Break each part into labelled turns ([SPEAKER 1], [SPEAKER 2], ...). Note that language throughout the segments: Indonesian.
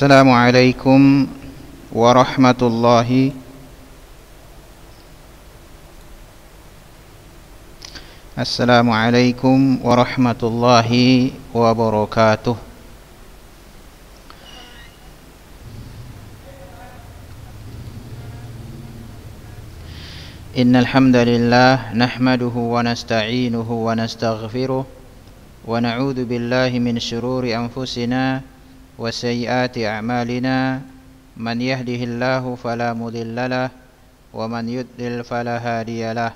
[SPEAKER 1] السلام عليكم ورحمة الله السلام عليكم ورحمة الله وبركاته إن الحمد لله نحمده ونستعينه ونستغفره ونعوذ بالله من شرور أنفسنا وسيئات أعمالنا من يهده الله فلا مذل له ومن يذل فلا هادي له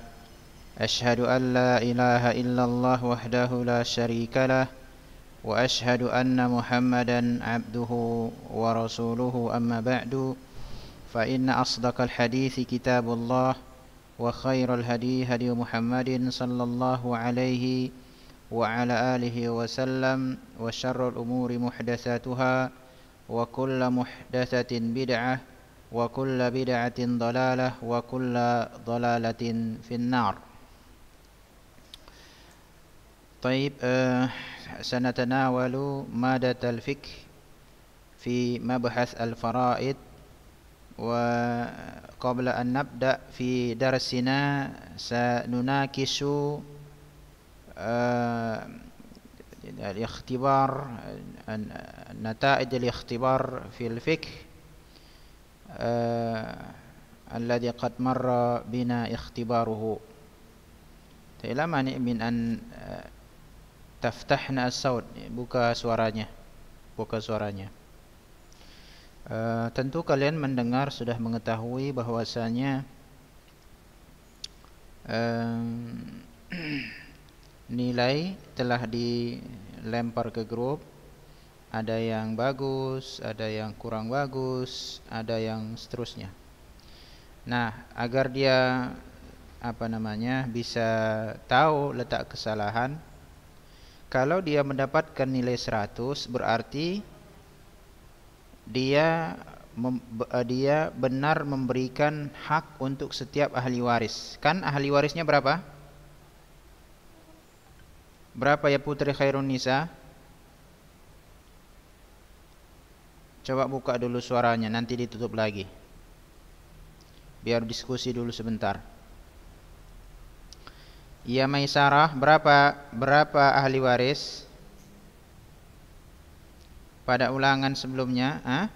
[SPEAKER 1] أشهد أن لا إله إلا الله وحده لا شريك له وأشهد أن محمدا عبده ورسوله أما بعد فإن أصدق الحديث كتاب الله وخير الهدي هدي محمد صلى الله عليه وسلم وعلى آله وسلم وشر الأمور محدثاتها وكل محدثة بدعة وكل بدعة ضلالة وكل ضلالة في النار طيب آه، سنتناول مادة الفكه في مبحث الفرائض وقبل أن نبدأ في درسنا سنناكش الاختبار نتائج الاختبار في الفقه الذي قد مر بنا اختباره Tidak mani min an taftahna as-saud buka suaranya buka suaranya uh, tentu kalian mendengar sudah mengetahui bahwasanya uh, nilai telah dilempar ke grup ada yang bagus, ada yang kurang bagus, ada yang seterusnya. Nah, agar dia apa namanya bisa tahu letak kesalahan, kalau dia mendapatkan nilai 100 berarti dia mem, eh, dia benar memberikan hak untuk setiap ahli waris. Kan ahli warisnya berapa? Berapa ya putri khairun nisa? Coba buka dulu suaranya, nanti ditutup lagi. Biar diskusi dulu sebentar. Ya Maisarah, berapa berapa ahli waris? Pada ulangan sebelumnya, ah?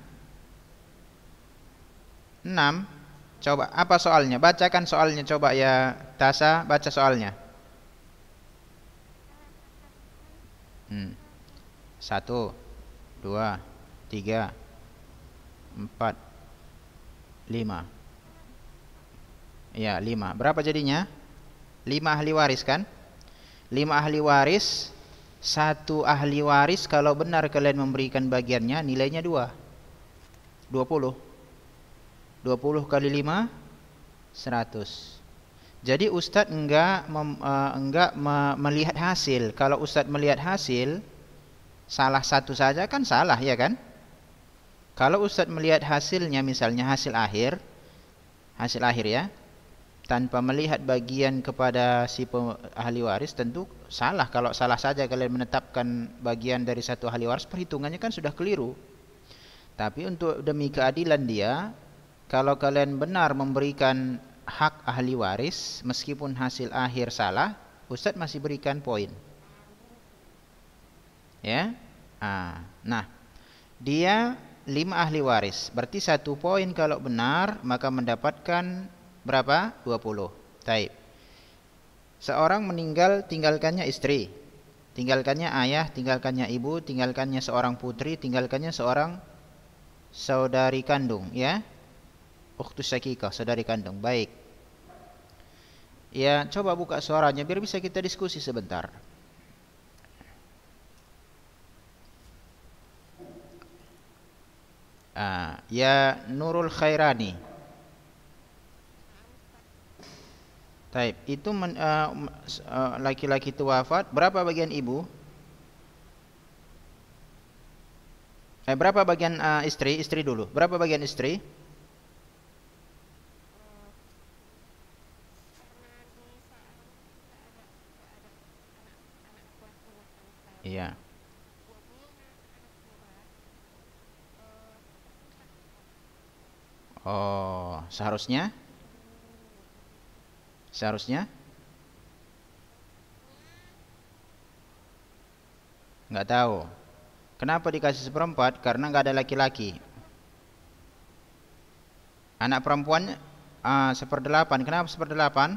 [SPEAKER 1] 6. Coba apa soalnya? Bacakan soalnya coba ya Tasa, baca soalnya. hmm. satu dua tiga empat lima ya lima berapa jadinya lima ahli waris kan lima ahli waris satu ahli waris kalau benar kalian memberikan bagiannya nilainya dua dua puluh dua puluh kali lima seratus jadi ustaz enggak mem, uh, enggak me, melihat hasil. Kalau ustaz melihat hasil, salah satu saja kan salah ya kan? Kalau ustaz melihat hasilnya misalnya hasil akhir, hasil akhir ya, tanpa melihat bagian kepada si ahli waris tentu salah. Kalau salah saja kalian menetapkan bagian dari satu ahli waris, perhitungannya kan sudah keliru. Tapi untuk demi keadilan dia, kalau kalian benar memberikan hak ahli waris meskipun hasil akhir salah, Ustaz masih berikan poin. Ya, ah, nah dia lima ahli waris, berarti satu poin kalau benar maka mendapatkan berapa? 20. Taib. Seorang meninggal tinggalkannya istri, tinggalkannya ayah, tinggalkannya ibu, tinggalkannya seorang putri, tinggalkannya seorang saudari kandung, ya. uktus syakikah, saudari kandung. Baik. Ya, coba buka suaranya biar bisa kita diskusi sebentar. Ah, ya Nurul Khairani. Taib, itu ah, ah, laki-laki uh, uh, itu wafat. Berapa bagian ibu? Eh, berapa bagian uh, istri? Istri dulu. Berapa bagian istri? Iya. Oh, seharusnya? Seharusnya? Nggak tahu. Kenapa dikasih seperempat? Karena nggak ada laki-laki. Anak perempuan uh, ah, seperdelapan. Kenapa seperdelapan?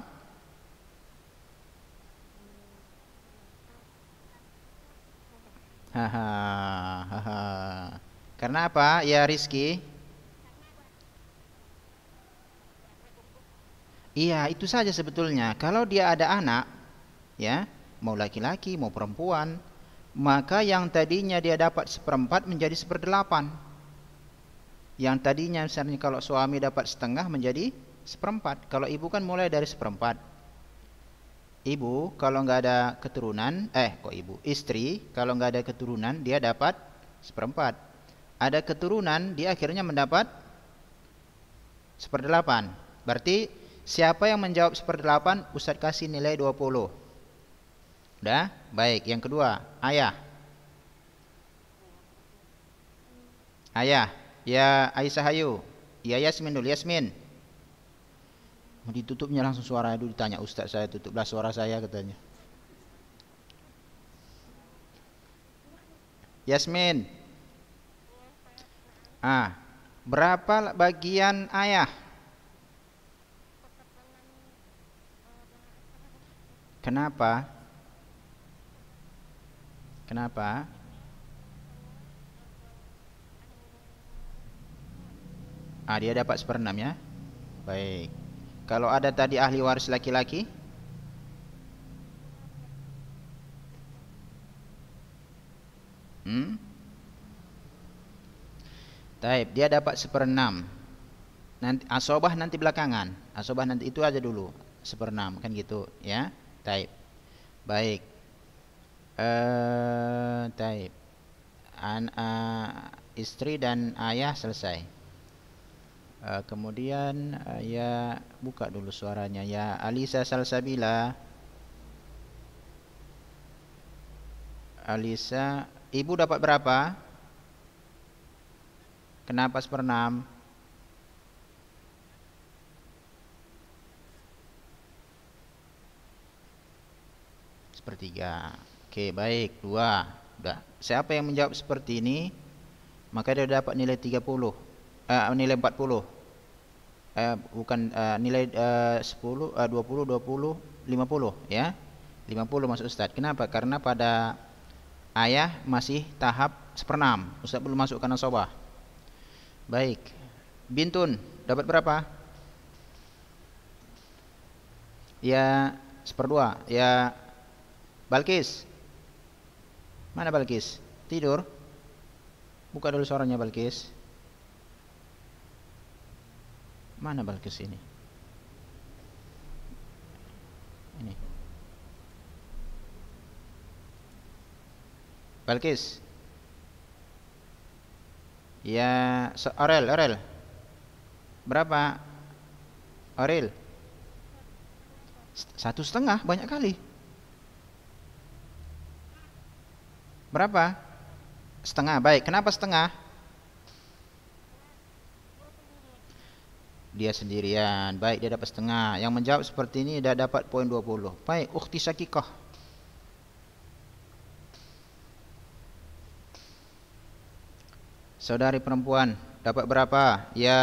[SPEAKER 1] Hahaha. Karena apa? Ya Rizky. Iya, itu saja sebetulnya. Kalau dia ada anak, ya, mau laki-laki, mau perempuan, maka yang tadinya dia dapat seperempat menjadi seperdelapan. Yang tadinya misalnya kalau suami dapat setengah menjadi seperempat. Kalau ibu kan mulai dari seperempat ibu kalau nggak ada keturunan, eh kok ibu, istri kalau nggak ada keturunan dia dapat seperempat. Ada keturunan dia akhirnya mendapat seperdelapan. Berarti siapa yang menjawab seperdelapan Ustadz kasih nilai 20. Udah? Baik, yang kedua, ayah. Ayah, ya Aisyah Hayu. Ya Yasmin dulu, Yasmin ditutupnya langsung suara itu ditanya ustaz saya tutuplah suara saya katanya Yasmin ah berapa bagian ayah Kenapa? Kenapa? Ah, dia dapat seperenam ya. Baik. Kalau ada tadi ahli waris laki-laki Hmm? Taib, dia dapat seperenam. Nanti asobah ah, nanti belakangan. Asobah ah, nanti itu aja dulu seperenam kan gitu ya. Taib. Baik. Eh taib. An, uh, istri dan ayah selesai. Eh, kemudian uh, ya buka dulu suaranya ya Alisa Salsabila. Alisa, ibu dapat berapa? Kenapa seper enam? Sepertiga. Oke, baik. Dua. Udah. Siapa yang menjawab seperti ini, maka dia dapat nilai tiga puluh uh, nilai 40 uh, eh, bukan uh, nilai uh, 10 uh, 20 20 50 ya 50 masuk Ustadz kenapa karena pada ayah masih tahap seperenam Ustadz belum masuk karena sobah baik bintun dapat berapa ya seperdua ya Balkis mana Balkis tidur buka dulu suaranya Balkis Mana Balkis ini? Ini. Balkis. Ya, Orel, Orel. Berapa? Orel. Satu setengah, banyak kali. Berapa? Setengah, baik. Kenapa setengah? dia sendirian baik dia dapat setengah yang menjawab seperti ini dah dapat poin 20 baik ukhti sakikah saudari perempuan dapat berapa ya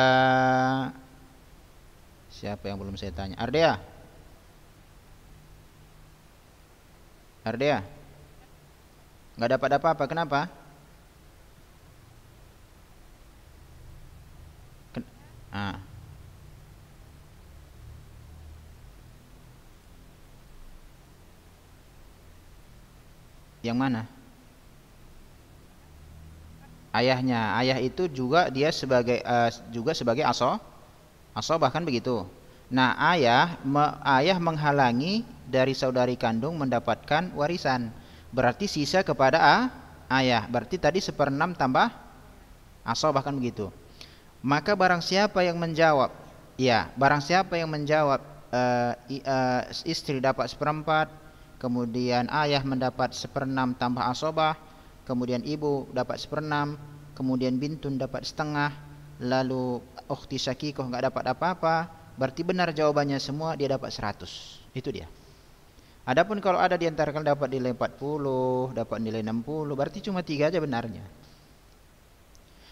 [SPEAKER 1] siapa yang belum saya tanya Ardea Ardea Enggak dapat apa-apa kenapa mana? Ayahnya. Ayah itu juga dia sebagai uh, juga sebagai aso. Aso bahkan begitu. Nah, ayah me, ayah menghalangi dari saudari kandung mendapatkan warisan. Berarti sisa kepada a, ayah. Berarti tadi seperenam tambah aso bahkan begitu. Maka barang siapa yang menjawab, ya, barang siapa yang menjawab uh, uh, istri dapat seperempat, kemudian ayah mendapat seperenam tambah asobah, kemudian ibu dapat seperenam, kemudian bintun dapat setengah, lalu ukhti syakikoh nggak dapat apa-apa, berarti benar jawabannya semua dia dapat 100. Itu dia. Adapun kalau ada di antara kalian dapat nilai 40, dapat nilai 60, berarti cuma tiga aja benarnya.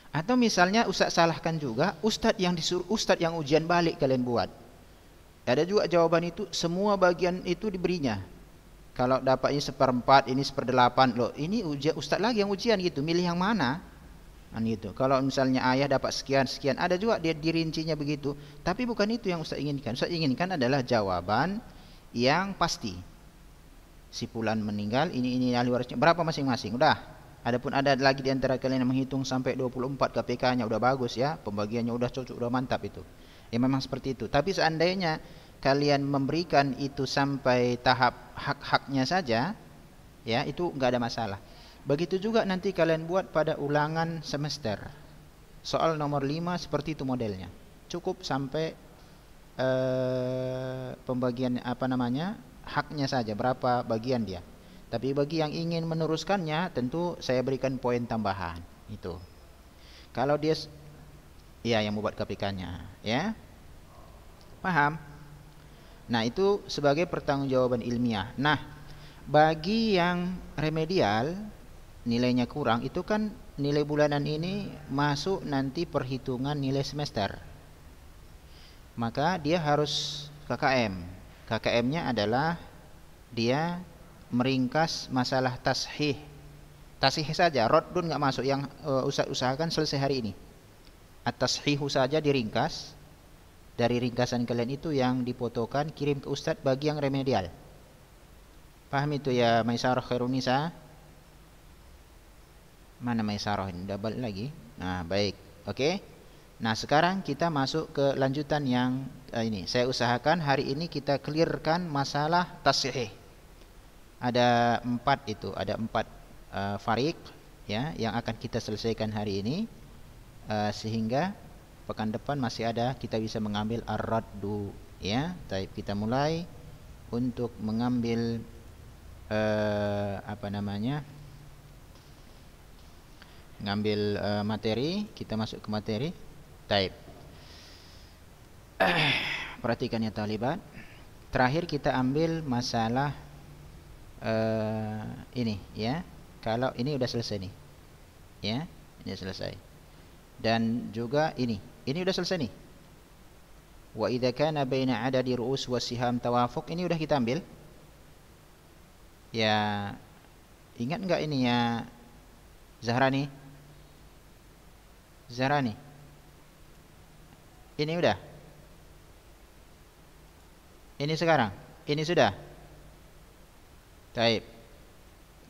[SPEAKER 1] Atau misalnya ustaz salahkan juga ustaz yang disuruh ustaz yang ujian balik kalian buat. Ada juga jawaban itu semua bagian itu diberinya. Kalau dapatnya seperempat, ini seperdelapan. Loh, ini ujian ustaz lagi yang ujian gitu. Milih yang mana? Kan gitu. Kalau misalnya ayah dapat sekian sekian, ada juga dia dirincinya begitu. Tapi bukan itu yang ustaz inginkan. Ustaz inginkan adalah jawaban yang pasti. Si pulan meninggal, ini ini ahli warisnya. Berapa masing-masing? Udah. Adapun ada lagi di antara kalian yang menghitung sampai 24 KPK-nya udah bagus ya, pembagiannya udah cocok, udah mantap itu. Ya memang seperti itu. Tapi seandainya kalian memberikan itu sampai tahap hak-haknya saja, ya itu nggak ada masalah. Begitu juga nanti kalian buat pada ulangan semester. Soal nomor 5 seperti itu modelnya. Cukup sampai eh, pembagian apa namanya haknya saja berapa bagian dia. Tapi bagi yang ingin meneruskannya tentu saya berikan poin tambahan itu. Kalau dia ya yang membuat KPK-nya, ya. Paham? Nah, itu sebagai pertanggungjawaban ilmiah. Nah, bagi yang remedial nilainya kurang itu kan nilai bulanan ini masuk nanti perhitungan nilai semester. Maka dia harus KKM. KKM-nya adalah dia meringkas masalah tashih. Tashih saja, rodun nggak masuk yang uh, eh, usah usahakan selesai hari ini. Atas hihu saja diringkas dari ringkasan kalian itu yang dipotokan kirim ke Ustadz bagi yang remedial paham itu ya Maisarah Khairunisa mana Maisarah ini double lagi nah baik oke Nah sekarang kita masuk ke lanjutan yang eh, ini saya usahakan hari ini kita clearkan masalah tasihih ada empat itu ada empat uh, eh, farik ya yang akan kita selesaikan hari ini uh, sehingga pekan depan masih ada kita bisa mengambil ar-raddu ya taip kita mulai untuk mengambil uh, apa namanya mengambil uh, eh, materi kita masuk ke materi type perhatikan ya talibat terakhir kita ambil masalah uh, ini ya kalau ini udah selesai nih ya ini selesai dan juga ini ini udah selesai nih. Wa idza kana baina adadi ru'us wasiham tawafuq ini udah kita ambil. Ya ingat enggak ini ya Zahra nih? Zahra nih. Ini udah. Ini sekarang. Ini sudah. Taib.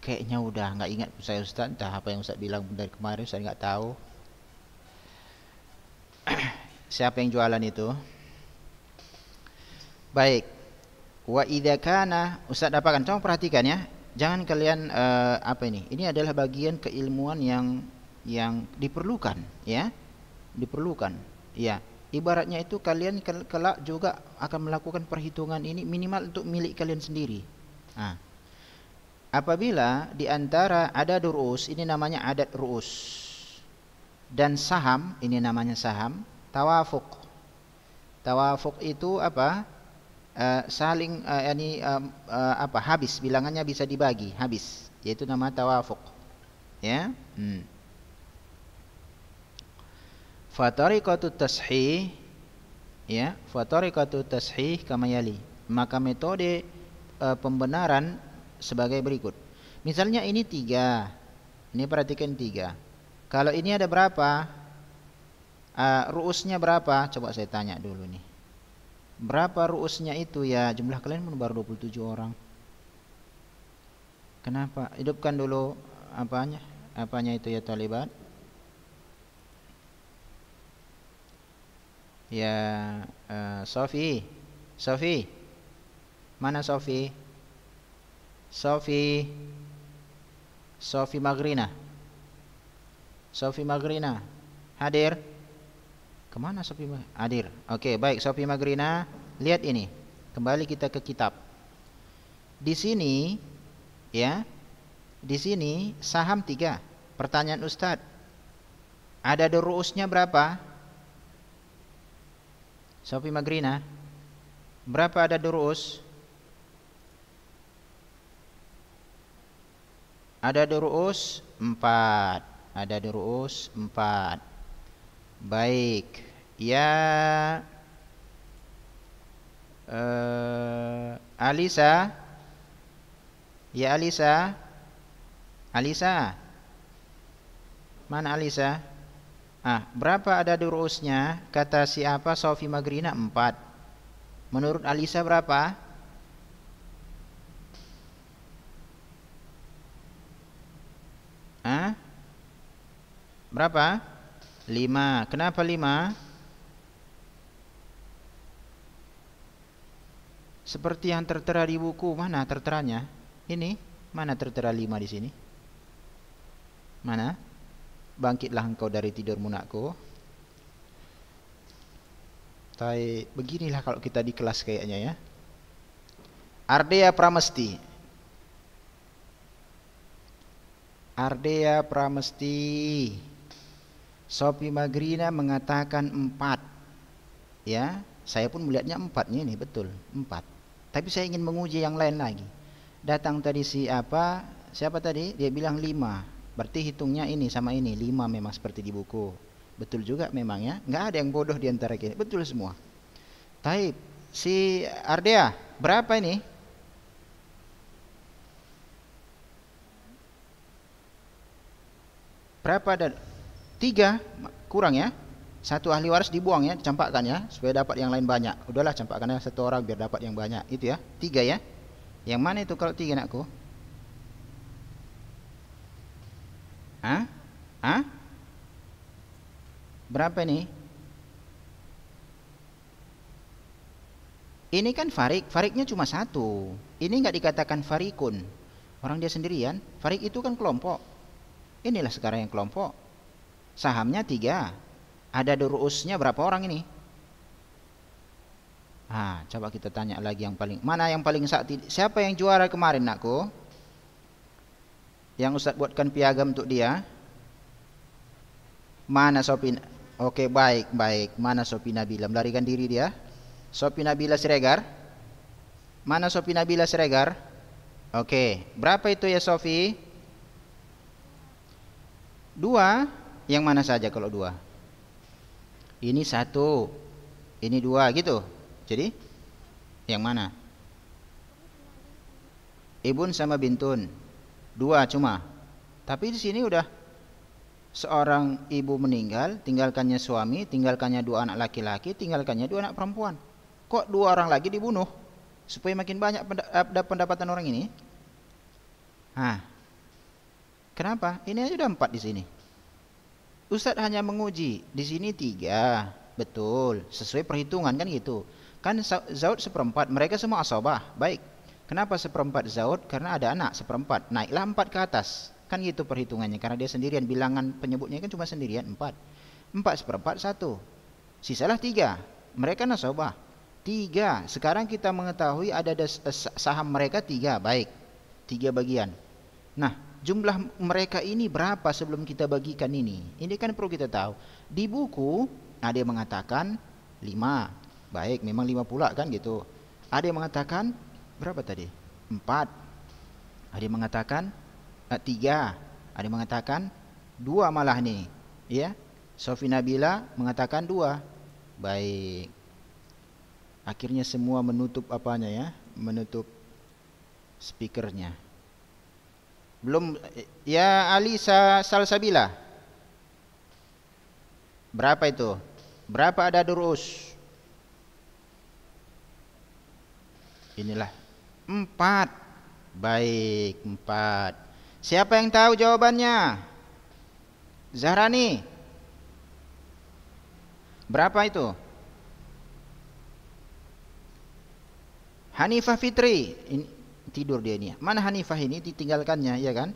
[SPEAKER 1] Kayaknya udah nggak ingat saya Ustaz, entah apa yang Ustaz bilang dari kemarin saya nggak tahu siapa yang jualan itu baik wa idza kana Ustaz dapatkan Coba perhatikan ya jangan kalian uh, apa ini ini adalah bagian keilmuan yang yang diperlukan ya diperlukan ya ibaratnya itu kalian kelak juga akan melakukan perhitungan ini minimal untuk milik kalian sendiri nah, apabila di antara ada ruus ini namanya adat ruus dan saham ini namanya saham tawafuk tawafuk itu apa e, saling e, eh, ini e, eh, e, apa habis bilangannya bisa dibagi habis yaitu nama tawafuk ya hmm. fatarikatu tashih ya fatarikatu tashih kama yali maka metode e, pembenaran sebagai berikut misalnya ini tiga ini perhatikan tiga kalau ini ada berapa uh, ruusnya berapa? Coba saya tanya dulu nih. Berapa ruusnya itu ya? Jumlah kalian pun baru 27 orang. Kenapa? Hidupkan dulu apanya? Apanya itu ya Taliban? Ya uh, Sofi. Sofi. Mana Sofi? Sofi. Sofi Magrina. Sofi Magrina. Hadir. Kemana Sofi Hadir. Oke, baik Sofi Magrina. Lihat ini. Kembali kita ke kitab. Di sini, ya, di sini saham tiga. Pertanyaan Ustadz. Ada durusnya berapa? Sofi Magrina. Berapa ada durus? Ada durus empat. Ada durus empat. Baik. Ya uh, Alisa. Ya Alisa. Alisa. Mana Alisa? Ah, berapa ada durusnya? Kata siapa Sofi Magrina empat. Menurut Alisa berapa? Ah, Berapa? lima. Kenapa lima? Seperti yang tertera di buku, mana terteranya? Ini, mana tertera lima di sini? Mana? Bangkitlah engkau dari tidur munakku. Tai, beginilah kalau kita di kelas kayaknya ya. Ardea Pramesti. Ardea Pramesti. Sopi Magrina mengatakan empat. Ya, saya pun melihatnya empatnya ini betul empat. Tapi saya ingin menguji yang lain lagi. Datang tadi si apa? Siapa tadi? Dia bilang lima. Berarti hitungnya ini sama ini lima memang seperti di buku. Betul juga memang ya. Nggak ada yang bodoh di antara kita. Betul semua. Taib. Si Ardea berapa ini? Berapa dan tiga kurang ya satu ahli waris dibuang ya dicampakkan ya supaya dapat yang lain banyak udahlah campakkan ya satu orang biar dapat yang banyak itu ya tiga ya yang mana itu kalau tiga anakku ah ah berapa nih ini kan farik fariknya cuma satu ini nggak dikatakan farikun orang dia sendirian farik itu kan kelompok inilah sekarang yang kelompok sahamnya tiga ada durusnya berapa orang ini ah coba kita tanya lagi yang paling mana yang paling saat siapa yang juara kemarin nakku yang Ustaz buatkan piagam untuk dia mana Sopi oke baik baik mana Sopi Nabila melarikan diri dia Sopi Nabila Siregar mana Sopi Nabila Siregar oke berapa itu ya Sofi dua yang mana saja kalau dua? Ini satu, ini dua gitu. Jadi yang mana? Ibun sama bintun. Dua cuma. Tapi di sini udah seorang ibu meninggal, tinggalkannya suami, tinggalkannya dua anak laki-laki, tinggalkannya dua anak perempuan. Kok dua orang lagi dibunuh? Supaya makin banyak eh, pendapatan orang ini. Hah. Kenapa? Ini aja udah empat di sini. Ustadz hanya menguji. Di sini tiga. Betul. Sesuai perhitungan kan gitu. Kan zaud seperempat. Mereka semua asobah. Baik. Kenapa seperempat zaud? Karena ada anak seperempat. Naiklah empat ke atas. Kan gitu perhitungannya. Karena dia sendirian. Bilangan penyebutnya kan cuma sendirian. Empat. Empat seperempat satu. Sisalah tiga. Mereka nasobah. Kan tiga. Sekarang kita mengetahui ada eh, saham mereka tiga. Baik. Tiga bagian. Nah, jumlah mereka ini berapa sebelum kita bagikan ini? Ini kan perlu kita tahu. Di buku ada yang mengatakan 5. Baik, memang 5 pula kan gitu. Ada yang mengatakan berapa tadi? Empat. Ada yang mengatakan eh, 3. Ada yang mengatakan 2 malah nih. Ya. Sofi Nabila mengatakan 2. Baik. Akhirnya semua menutup apanya ya? Menutup speakernya. Belum ya Ali Salsabila. Berapa itu? Berapa ada durus? Inilah empat. Baik, empat. Siapa yang tahu jawabannya? Zahrani. Berapa itu? Hanifah Fitri. Ini tidur dia ini. Ya. Mana Hanifah ini ditinggalkannya, ya kan?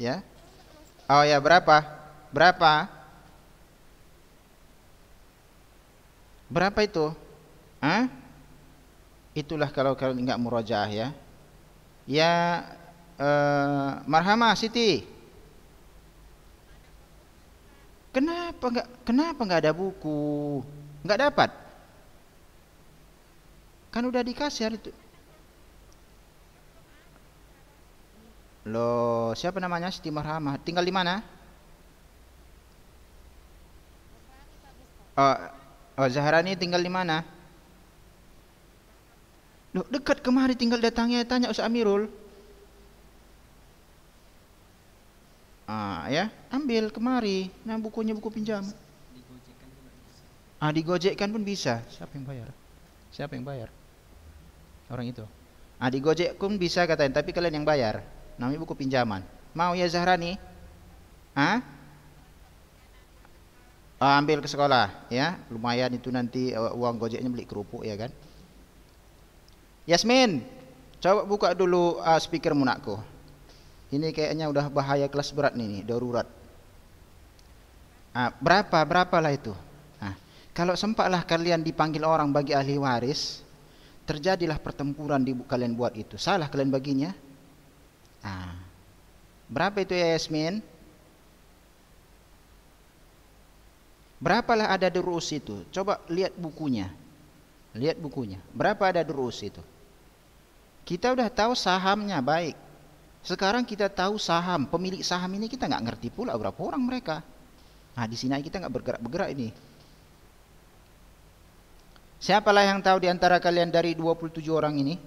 [SPEAKER 1] Ya. Oh ya, berapa? Berapa? Berapa itu? Hah? Itulah kalau kalau enggak murajaah ya. Ya eh, Marhama Siti. Kenapa enggak kenapa enggak ada buku? Enggak dapat. Kan udah dikasih hari itu. lo siapa namanya? Siti Marhamah. Tinggal di mana? Oh, oh ini tinggal di mana? Loh, dekat kemari tinggal datangnya tanya Ustaz Amirul. Ah, ya, ambil kemari. Nah, bukunya buku pinjam. Ah, digojekkan pun bisa. Siapa yang bayar? Siapa yang bayar? Orang itu. Ah, digojek pun bisa katanya, tapi kalian yang bayar namanya buku pinjaman. Mau ya Zahrani? Hah? Oh, ambil ke sekolah ya, lumayan itu nanti eh, uang gojeknya beli kerupuk ya kan. Yasmin, coba buka dulu uh, speaker munakku. Ini kayaknya udah bahaya kelas berat nih, nih darurat. Ah, berapa lah itu? Nah, kalau sempatlah kalian dipanggil orang bagi ahli waris, terjadilah pertempuran di kalian buat itu. Salah kalian baginya? Nah, berapa itu ya Yasmin? Berapalah ada durus itu? Coba lihat bukunya. Lihat bukunya. Berapa ada durus itu? Kita udah tahu sahamnya baik. Sekarang kita tahu saham. Pemilik saham ini kita nggak ngerti pula berapa orang mereka. Nah di sini kita nggak bergerak-bergerak ini. Siapalah yang tahu di antara kalian dari 27 orang ini?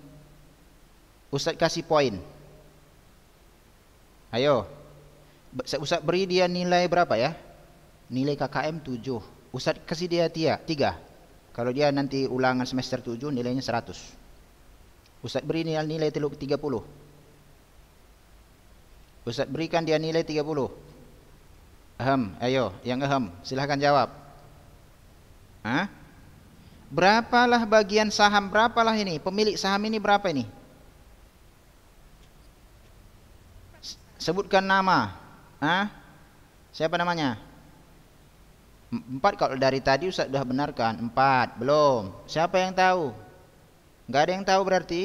[SPEAKER 1] Ustadz kasih poin. Ayo. Saya Ustaz beri dia nilai berapa ya? Nilai KKM 7. Ustaz kasih dia tia, 3. Kalau dia nanti ulangan semester 7 nilainya 100. Ustaz beri nilai nilai 30. Ustaz berikan dia nilai 30. Ahem, ayo, yang ahem silahkan jawab. Hah? Berapalah bagian saham, berapalah ini? Pemilik saham ini berapa ini? sebutkan nama. Hah? Siapa namanya? Empat kalau dari tadi Ustaz sudah benarkan. Empat, belum. Siapa yang tahu? Enggak ada yang tahu berarti?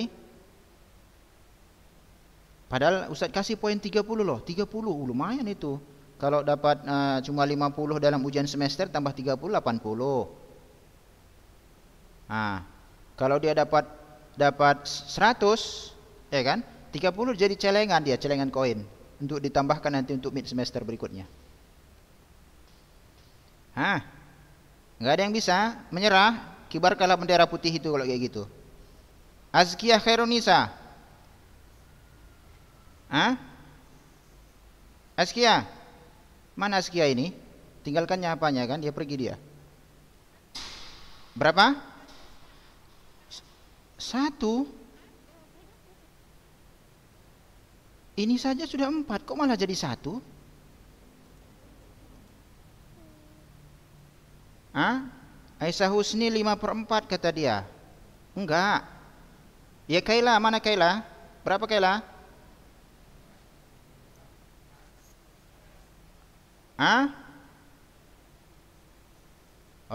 [SPEAKER 1] Padahal Ustaz kasih poin 30 loh. 30 uh, lumayan itu. Kalau dapat uh, cuma 50 dalam ujian semester tambah 30 80. Nah, kalau dia dapat dapat 100 ya kan? 30 jadi celengan dia, celengan koin untuk ditambahkan nanti untuk mid semester berikutnya. Hah? Enggak ada yang bisa menyerah, kibarkanlah bendera putih itu kalau kayak gitu. Azkiyah Khairunisa. Hah? Azkiyah. Mana Azkiyah ini? Tinggalkannya apanya kan? Dia pergi dia. Berapa? Satu. Ini saja sudah empat, kok malah jadi satu? Hah? Aisyah Husni lima per 4 kata dia. Enggak. Ya Kaila, mana Kaila? Berapa Kaila? Hah?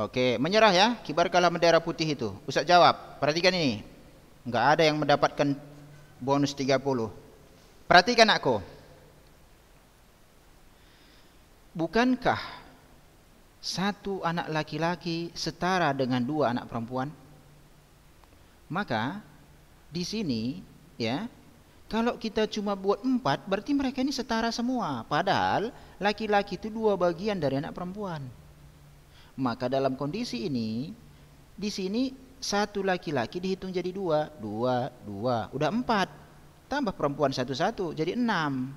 [SPEAKER 1] Oke, menyerah ya. Kibar kalah bendera putih itu. Ustaz jawab. Perhatikan ini. Enggak ada yang mendapatkan bonus tiga puluh. Perhatikan aku. Bukankah satu anak laki-laki setara dengan dua anak perempuan? Maka di sini ya, kalau kita cuma buat empat berarti mereka ini setara semua. Padahal laki-laki itu dua bagian dari anak perempuan. Maka dalam kondisi ini di sini satu laki-laki dihitung jadi dua, dua, dua, udah empat tambah perempuan satu-satu jadi enam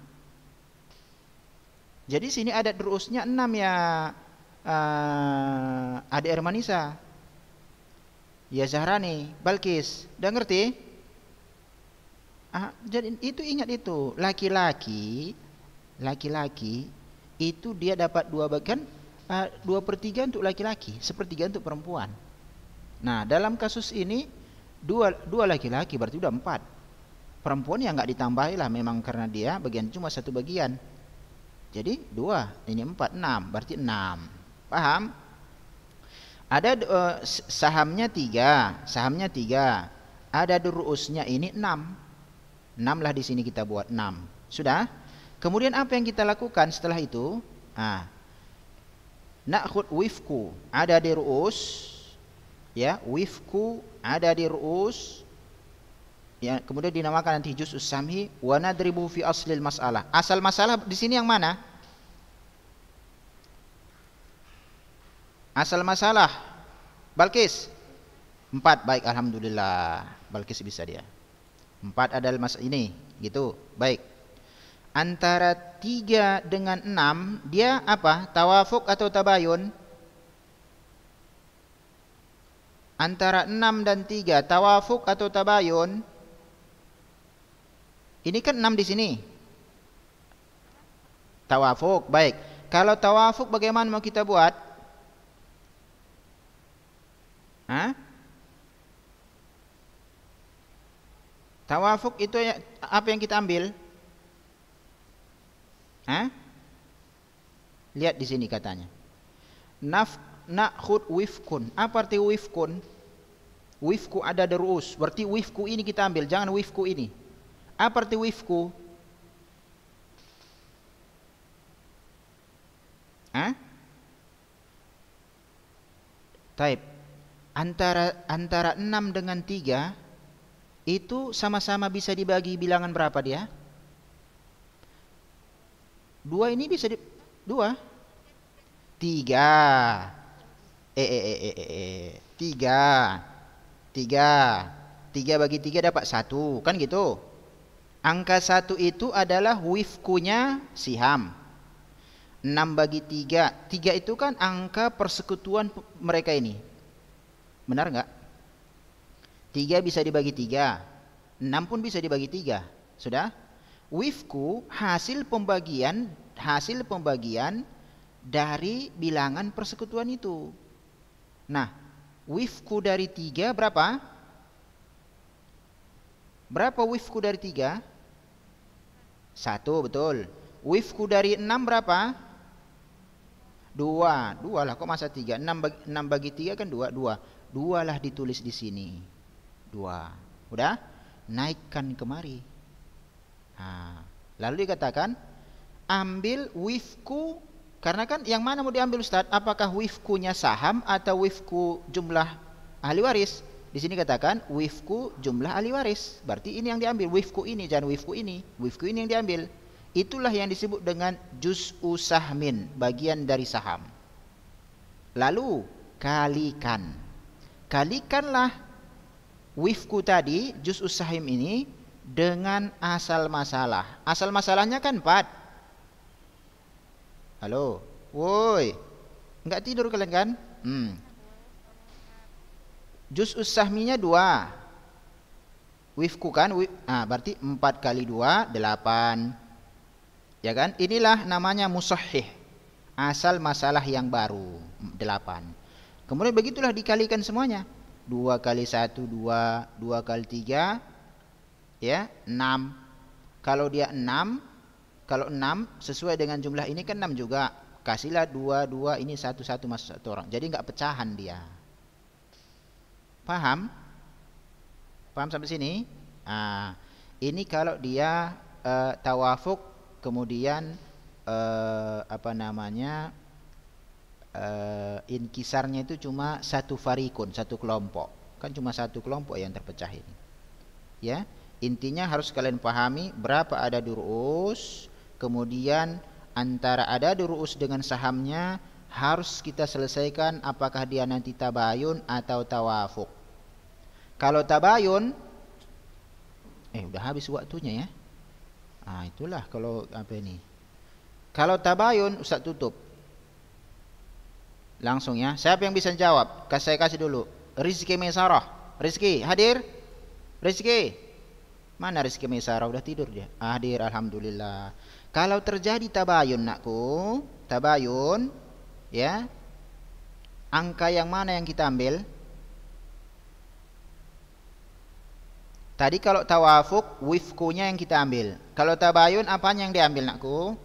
[SPEAKER 1] jadi sini ada terusnya enam ya uh, eh, ada Ermanisa ya nih, Balkis udah ngerti ah, jadi itu ingat itu laki-laki laki-laki itu dia dapat dua bagian uh, dua pertiga untuk laki-laki sepertiga untuk perempuan nah dalam kasus ini dua dua laki-laki berarti udah empat perempuan yang nggak ditambahilah memang karena dia bagian cuma satu bagian jadi dua ini empat enam berarti enam paham ada uh, sahamnya tiga sahamnya tiga ada durusnya ini enam enam lah di sini kita buat enam sudah kemudian apa yang kita lakukan setelah itu ah nakhud wifku ada di ruus ya wifku ada di ruus ya kemudian dinamakan nanti juz usami wa nadribu fi aslil masalah asal masalah di sini yang mana asal masalah Balkis empat baik alhamdulillah Balkis bisa dia empat adalah mas ini gitu baik antara tiga dengan enam dia apa tawafuk atau tabayun antara enam dan tiga tawafuk atau tabayun ini kan enam di sini. Tawafuk, baik. Kalau tawafuk bagaimana mau kita buat? Hah? Tawafuk itu apa yang kita ambil? Hah? Lihat di sini katanya. Naf nakhud wifkun. Apa arti wifkun? Wifku ada derus. Berarti wifku ini kita ambil, jangan wifku ini. Apa arti wifku? Hah? Taip. Antara antara 6 dengan 3 itu sama-sama bisa dibagi bilangan berapa dia? Dua ini bisa di dua tiga eh eh eh eh, eh. eh. tiga tiga tiga bagi tiga dapat satu kan gitu Angka satu itu adalah wifkunya siham. Enam bagi tiga, tiga itu kan angka persekutuan mereka ini. Benar nggak? Tiga bisa dibagi tiga, enam pun bisa dibagi tiga, Sudah? Wifku hasil pembagian hasil pembagian dari bilangan persekutuan itu. Nah, wifku dari tiga berapa? Berapa wifku dari tiga? Satu betul. Wifku dari enam berapa? Dua. Dua lah kok masa tiga? Enam bagi, enam bagi tiga kan dua. Dua. Dua lah ditulis di sini. Dua. Udah? Naikkan kemari. Nah, lalu dikatakan ambil wifku karena kan yang mana mau diambil Ustadz? Apakah wifkunya saham atau wifku jumlah ahli waris? Di sini katakan wifku jumlah ahli waris. Berarti ini yang diambil wifku ini jangan wifku ini. Wifku ini yang diambil. Itulah yang disebut dengan juz usahmin bagian dari saham. Lalu kalikan. Kalikanlah wifku tadi, juz usahim ini dengan asal masalah. Asal masalahnya kan 4. Halo. Woi. Enggak tidur kalian kan? Hmm. Juz usahminya dua. Wifku kan, wif, nah, berarti empat kali dua delapan. Ya kan? Inilah namanya musahih. Asal masalah yang baru delapan. Kemudian begitulah dikalikan semuanya. Dua kali satu dua, dua kali tiga, ya enam. Kalau dia enam, kalau enam sesuai dengan jumlah ini kan enam juga. Kasihlah dua dua ini satu satu masuk satu orang. Jadi nggak pecahan dia. Paham? Paham sampai sini? Ah, ini kalau dia uh, tawafuk kemudian uh, apa namanya uh, inkisarnya itu cuma satu farikun, satu kelompok. Kan cuma satu kelompok yang terpecah ini. Ya, intinya harus kalian pahami berapa ada durus, kemudian antara ada durus dengan sahamnya harus kita selesaikan apakah dia nanti tabayun atau tawafuk. Kalau tabayun, eh udah habis waktunya ya. Ah itulah kalau apa ini. Kalau tabayun Ustaz tutup. Langsung ya. Siapa yang bisa jawab? Saya kasih dulu. Rizki Mesarah. Rizki hadir? Rizki. Mana Rizki Mesarah? Udah tidur dia. Hadir Alhamdulillah. Kalau terjadi tabayun nakku. Tabayun ya angka yang mana yang kita ambil tadi kalau tawafuk wifkunya yang kita ambil kalau tabayun apanya yang diambil nakku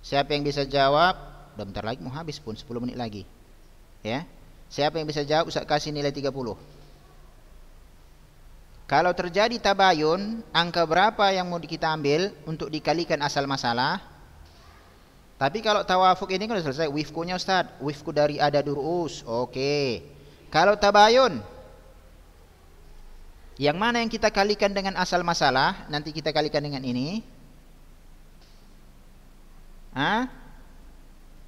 [SPEAKER 1] siapa yang bisa jawab udah bentar lagi mau habis pun 10 menit lagi ya siapa yang bisa jawab usah kasih nilai 30 kalau terjadi tabayun angka berapa yang mau kita ambil untuk dikalikan asal masalah tapi kalau tawafuk ini kan selesai wifkunya Ustaz, wifku dari ada durus. Oke. Kalau tabayun yang mana yang kita kalikan dengan asal masalah, nanti kita kalikan dengan ini. Hah?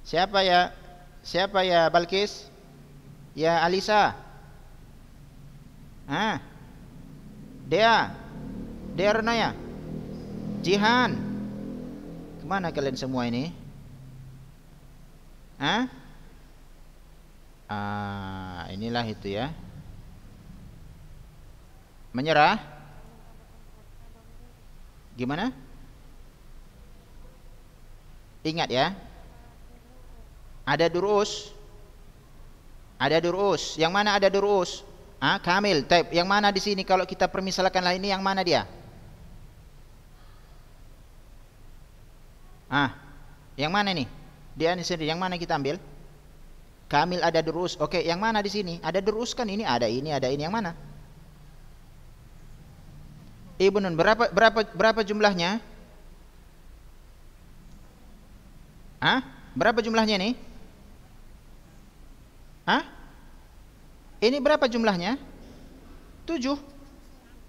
[SPEAKER 1] Siapa ya? Siapa ya Balkis? Ya Alisa. Hah? Dea. Dea Renaya. Jihan. Kemana kalian semua ini? ah inilah itu ya menyerah gimana ingat ya ada durus ada durus yang mana ada durus ah kamil type yang mana di sini kalau kita permisalkan lah ini yang mana dia ah yang mana nih dia ini sendiri. Yang mana kita ambil? Kamil ada derus. Oke, yang mana di sini? Ada durus kan ini, ada ini, ada ini. Yang mana? Ibnun berapa berapa berapa jumlahnya? Ah, Berapa jumlahnya nih? Ah, Ini berapa jumlahnya? Tujuh.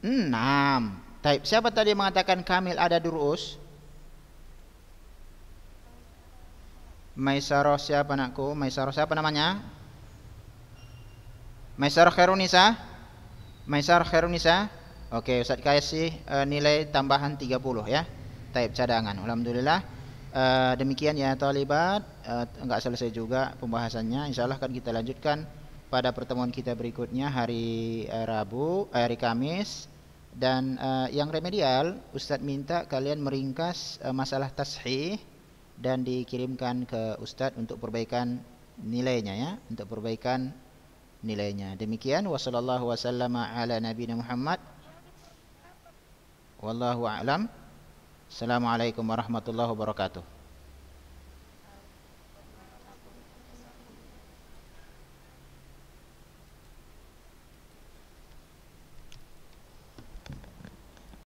[SPEAKER 1] Enam. Taib. Siapa tadi yang mengatakan Kamil ada durus? Maisaroh siapa anakku? Maisaroh siapa namanya? Maisaroh Khairunisa? Maisaroh Khairunisa? Oke, Ustaz kasih uh, nilai tambahan 30 ya. Taib cadangan. Alhamdulillah. Uh, demikian ya talibat, uh, enggak selesai juga pembahasannya. Insya Allah akan kita lanjutkan pada pertemuan kita berikutnya hari Rabu, hari Kamis dan uh, yang remedial Ustadz minta kalian meringkas uh, masalah tashih dan dikirimkan ke ustaz untuk perbaikan nilainya ya untuk perbaikan nilainya demikian wasallallahu wasallam ala nabiyina Muhammad wallahu aalam assalamualaikum warahmatullahi wabarakatuh